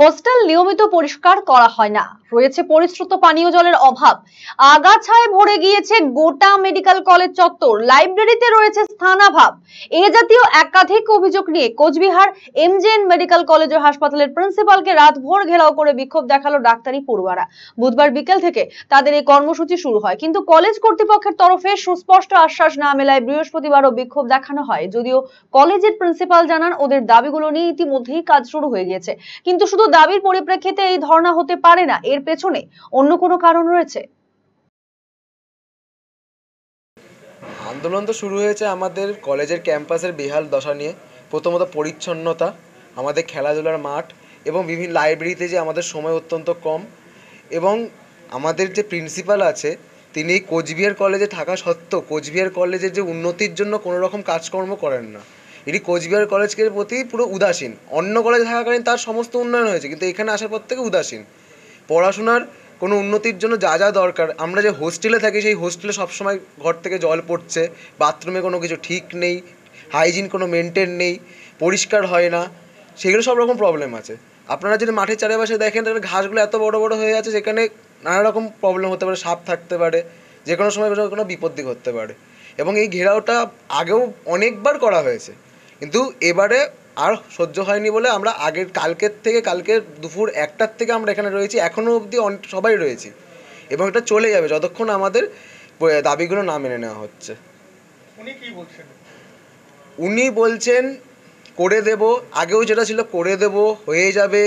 hostel নিয়মিত পরিষ্কার করা হয় না রয়েছে পরিশ্রুত পানীয় জলের অভাব আগাছায় ভরে গিয়েছে গোটা মেডিকেল কলেজ চত্বর লাইব্রেরিতে রয়েছে স্থানাভাব এ জাতীয় একাধিক অভিযোগ নিয়ে কোচবিহার এমজেএন মেডিকেল কলেজ ও হাসপাতালের প্রিন্সিপালকে রাতভর ঘেরাও করে বিক্ষোভ দেখালো ডাক্তারি পড়ুয়ারা বুধবার বিকেল থেকে তাদের এই কর্মসূচি শুরু হয় কিন্তু কলেজ কর্তৃপক্ষের তরফে সুস্পষ্ট আশ্বাস না মেলায় বৃহস্পতিবারও বিক্ষোভ দেখানো হয় যদিও কলেজের প্রিন্সিপাল জানান ওদের দাবিগুলো নিয়ে ইতিমধ্যেই কাজ শুরু হয়ে গিয়েছে কিন্তু শুধু দাবির পরিপ্রেক্ষিতে এই ধর্ণা হতে পারে না এর পেছনে অন্য কোনো কারণ রয়েছে আন্দোলন তো শুরু হয়েছে আমাদের কলেজের ক্যাম্পাসের বেহাল দশা নিয়ে প্রথমত পরিচ্ছন্নতা আমাদের খেলাধুলার মাঠ এবং বিভিন্ন লাইব্রেরিতে যে আমাদের সময় অত্যন্ত কম এবং আমাদের যে প্রিন্সিপাল আছে তিনি কোচবিহার কলেজে থাকা সত্ত্বেও কোচবিহার কলেজের যে উন্নতির জন্য কোনো রকম কাজকর্ম করেন না এটি কোচবিহার কলেজকে প্রতি পুরো উদাসীন অন্য কলেজে থাকাকালীন তার সমস্ত উন্নয়ন হয়েছে কিন্তু এখানে আসার পর থেকে উদাসীন পড়াশোনার কোনো উন্নতির জন্য যা যা দরকার আমরা যে হোস্টেলে থাকি সেই হোস্টেলে সবসময় ঘর থেকে জল পড়ছে বাথরুমে কোনো কিছু ঠিক নেই হাইজিন কোনো মেনটেন নেই পরিষ্কার হয় না সেগুলো সব রকম প্রবলেম আছে আপনারা যদি মাঠের চারিপাশে দেখেন তাহলে ঘাসগুলো এত বড় বড় হয়ে আছে যেখানে নানা রকম প্রবলেম হতে পারে সাপ থাকতে পারে যে কোনো সময় কোনো বিপত্তি ঘটতে পারে এবং এই ঘেরাওটা আগেও অনেকবার করা হয়েছে কিন্তু এবারে আর সহ্য হয়নি বলে আমরা আগের কালকের থেকে কালকে দুপুর একটার থেকে আমরা এখানে রয়েছি এখনও অবধি সবাই রয়েছি এবং এটা চলে যাবে যতক্ষণ আমাদের দাবিগুলো না মেনে নেওয়া হচ্ছে উনি বলছেন করে দেব আগেও যেটা ছিল করে দেব হয়ে যাবে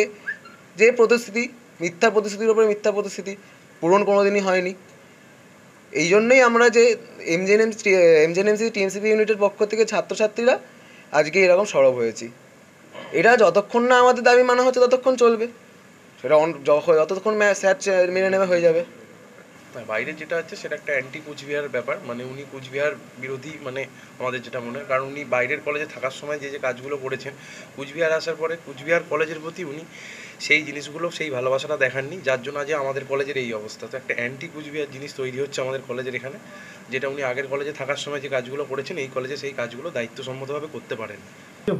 যে প্রতিশ্রুতি মিথ্যা প্রতিশ্রুতির উপরে মিথ্যা প্রতিশ্রুতি পূরণ কোনো দিনই হয়নি এই জন্যই আমরা যে এমজেএনএম এমজেএনএমসি টিএমসিপি ইউনিটের পক্ষ থেকে ছাত্রছাত্রীরা আজকে এরকম সরব হয়েছি এটা যতক্ষণ না আমাদের দাবি মানা হচ্ছে ততক্ষণ চলবে সেটা যখন যতক্ষণ স্যার মেনে নেওয়া হয়ে যাবে মানে বাইরে যেটা হচ্ছে সেটা একটা অ্যান্টি কুচবিহার ব্যাপার মানে উনি কুচবিহার বিরোধী মানে আমাদের যেটা মনে হয় কারণ উনি বাইরের কলেজে থাকার সময় যে যে কাজগুলো করেছেন কুচবিহার আসার পরে কুচবিহার কলেজের প্রতি উনি সেই জিনিসগুলো সেই ভালোবাসাটা দেখাননি যার জন্য আজ আমাদের কলেজের এই অবস্থা তো একটা অ্যান্টি কুচবিহার জিনিস তৈরি হচ্ছে আমাদের কলেজের এখানে যেটা উনি আগের কলেজে থাকার সময় যে কাজগুলো করেছেন এই কলেজে সেই কাজগুলো দায়িত্বসম্মতভাবে করতে পারেন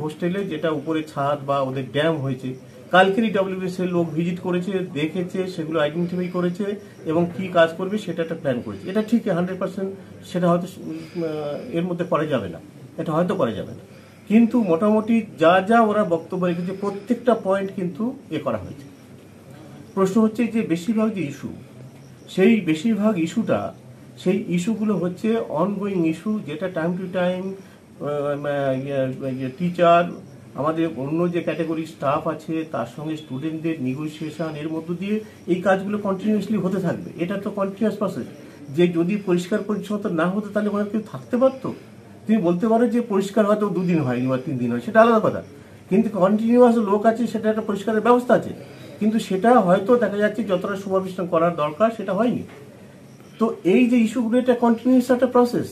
হোস্টেলে যেটা উপরে ছাদ বা ওদের ড্যাম হয়েছে কালকেরই ডাব্লিউবিসির লোক ভিজিট করেছে দেখেছে সেগুলো আইডেন্টিফাই করেছে এবং কি কাজ করবে সেটা একটা প্ল্যান করেছে এটা ঠিক হান্ড্রেড পার্সেন্ট সেটা হয়তো এর মধ্যে করা যাবে না এটা হয়তো করা যাবে না কিন্তু মোটামুটি যা যা ওরা বক্তব্য রেখেছে প্রত্যেকটা পয়েন্ট কিন্তু এ করা হয়েছে প্রশ্ন হচ্ছে যে বেশিরভাগ যে ইস্যু সেই বেশিরভাগ ইস্যুটা সেই ইস্যুগুলো হচ্ছে অনগোয়িং ইস্যু যেটা টাইম টু টাইম টিচার আমাদের অন্য যে ক্যাটাগরি স্টাফ আছে তার সঙ্গে স্টুডেন্টদের নিগোসিয়েশন এর মধ্য দিয়ে এই কাজগুলো কন্টিনিউসলি হতে থাকবে এটা তো কন্টিনিউয়াস প্রসেস যে যদি পরিষ্কার পরিচ্ছন্নতা না হতো তাহলে ওনার কেউ থাকতে পারতো তুমি বলতে পারো যে পরিষ্কার হয়তো দুদিন হয়নি বা তিন দিন হয় সেটা আলাদা কথা কিন্তু কন্টিনিউয়াস লোক আছে সেটা একটা পরিষ্কারের ব্যবস্থা আছে কিন্তু সেটা হয়তো দেখা যাচ্ছে যতটা সুপারভিশন করার দরকার সেটা হয়নি তো এই যে ইস্যুগুলো এটা কন্টিনিউস একটা প্রসেস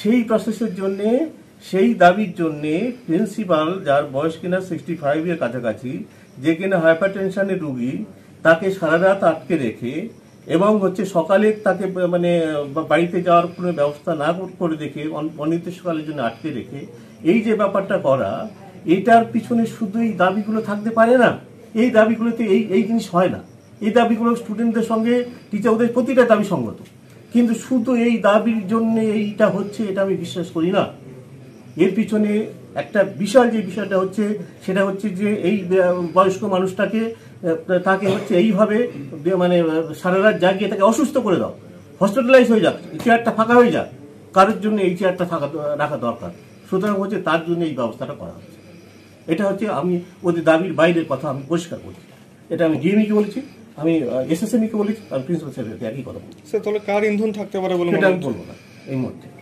সেই প্রসেসের জন্যে সেই দাবির জন্যে প্রিন্সিপাল যার বয়স কিনা সিক্সটি ফাইভের কাছাকাছি যে কিনা হাইপার টেনশনের রুগী তাকে সারা রাত আটকে রেখে এবং হচ্ছে সকালে তাকে মানে বাড়িতে যাওয়ার কোনো ব্যবস্থা না করে রেখে অনির্দিষ্টকালের জন্য আটকে রেখে এই যে ব্যাপারটা করা এটার পিছনে শুধু এই দাবিগুলো থাকতে পারে না এই দাবিগুলোতে এই এই জিনিস হয় না এই দাবিগুলো স্টুডেন্টদের সঙ্গে টিচারদের প্রতিটা দাবি সঙ্গত কিন্তু শুধু এই দাবির জন্য এইটা হচ্ছে এটা আমি বিশ্বাস করি না এর পিছনে একটা বিশাল যে বিষয়টা হচ্ছে সেটা হচ্ছে যে এই বয়স্ক মানুষটাকে তাকে হচ্ছে এইভাবে মানে সারা রাত জাগিয়ে তাকে অসুস্থ করে দাও হসপিটালাইজ হয়ে যাক চেয়ারটা ফাঁকা হয়ে যাক কারোর জন্য এই চেয়ারটা ফাঁকা রাখা দরকার সুতরাং হচ্ছে তার জন্য এই ব্যবস্থাটা করা হচ্ছে এটা হচ্ছে আমি ওদের দাবির বাইরের কথা আমি পরিষ্কার করছি এটা আমি জিএমইকে বলেছি আমি এসএসএমইকে বলেছি আর প্রিন্সিপাল স্যারের একই কথা বলছি স্যার তাহলে কার ইন্ধন থাকতে পারে বলে আমি বলবো না এই মুহূর্তে